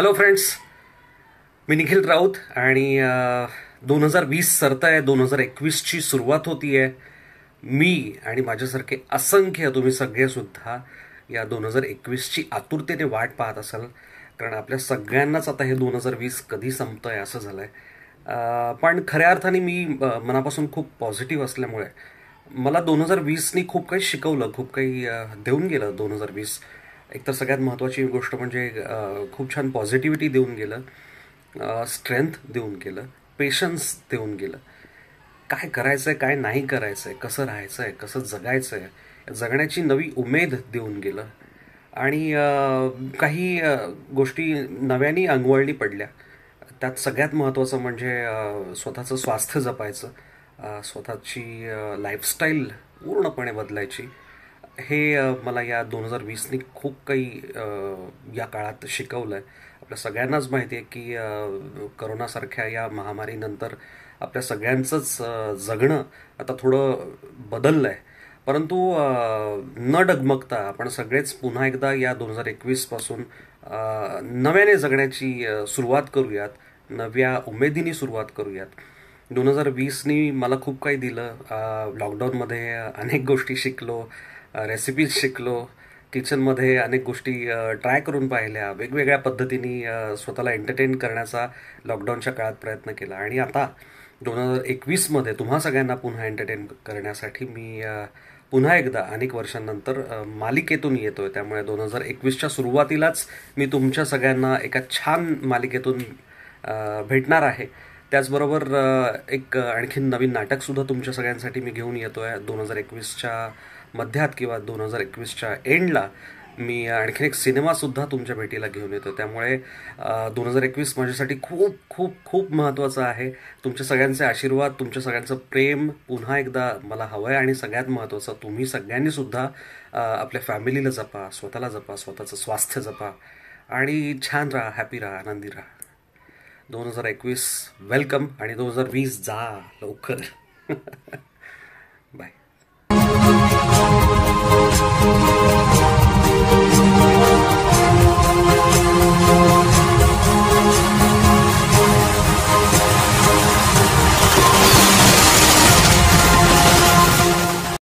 hello friends मी निखिल राऊत आणि दोन हजार वीस आहे दोन हजार एकवीसची सुरुवात होती आहे मी आणि माझ्यासारखे असंख्य तुम्ही सगळेसुद्धा या दोन हजार एकवीसची आतुरतेने वाट पाहत असाल कारण आपल्या सगळ्यांनाच आता हे दोन हजार वीस कधी संपतं आहे असं झालं आहे पण खऱ्या अर्थाने मी मनापासून खूप पॉझिटिव्ह असल्यामुळे मला दोन हजार वीसनी खूप काही शिकवलं खूप काही देऊन गेलं दोन हजार वीस एक तर सगळ्यात महत्त्वाची गोष्ट म्हणजे खूप छान पॉझिटिव्हिटी देऊन गेलं स्ट्रेंथ देऊन गेलं पेशन्स देऊन गेलं काय करायचं आहे काय नाही करायचं आहे कसं राहायचं आहे कसं जगायचं आहे जगण्याची नवी उमेद देऊन गेलं आणि काही गोष्टी नव्याने अंगवळणी पडल्या त्यात सगळ्यात महत्त्वाचं म्हणजे स्वतःचं स्वास्थ्य जपायचं स्वतःची लाईफस्टाईल पूर्णपणे बदलायची हे मला या दोन हजार वीसनी खूप काही या काळात शिकवलं आहे आपल्या सगळ्यांनाच माहिती आहे की करोनासारख्या या महामारीनंतर आपल्या सगळ्यांचंच जगणं आता थोडं बदललं आहे परंतु न डगमगता आपण सगळेच पुन्हा एकदा या दोन हजार एकवीसपासून नव्याने जगण्याची सुरुवात करूयात नव्या उमेदीने सुरुवात करूयात दोन हजार वीसनी मला खूप काही दिलं लॉकडाऊनमध्ये अनेक गोष्टी शिकलो रेसिपीज शिकलो किचनमध्ये अनेक गोष्टी ट्राय करून पाहिल्या वेगवेगळ्या पद्धतीने स्वतःला एंटरटेन करण्याचा लॉकडाऊनच्या काळात प्रयत्न केला आणि आता दोन हजार एकवीसमध्ये तुम्हा सगळ्यांना पुन्हा एंटरटेन करण्यासाठी मी पुन्हा एकदा अनेक वर्षांनंतर मालिकेतून येतो आहे त्यामुळे दोन हजार एकवीसच्या सुरुवातीलाच मी तुमच्या सगळ्यांना एका छान मालिकेतून भेटणार आहे त्याचबरोबर एक आणखीन नवीन नाटकसुद्धा तुमच्या सगळ्यांसाठी मी घेऊन येतो आहे दोन हजार एकवीसच्या मध्यात किंवा दोन हजार एकवीसच्या एंडला मी आणखीन एक सिनेमासुद्धा तुमच्या भेटीला घेऊन येतो त्यामुळे दोन हजार एकवीस माझ्यासाठी खूप खूप खूप महत्त्वाचं आहे तुमच्या सगळ्यांचे आशीर्वाद तुमच्या सगळ्यांचं प्रेम पुन्हा एकदा मला हवं आहे आणि सगळ्यात महत्त्वाचं तुम्ही सगळ्यांनीसुद्धा आपल्या फॅमिलीला जपा स्वतःला जपा स्वतःचं स्वास्थ्य जपा आणि छान राहा हॅपी राहा आनंदी राहा दोन हजार एकवीस वेलकम आणि दोन हजार वीस जा लवकर बाय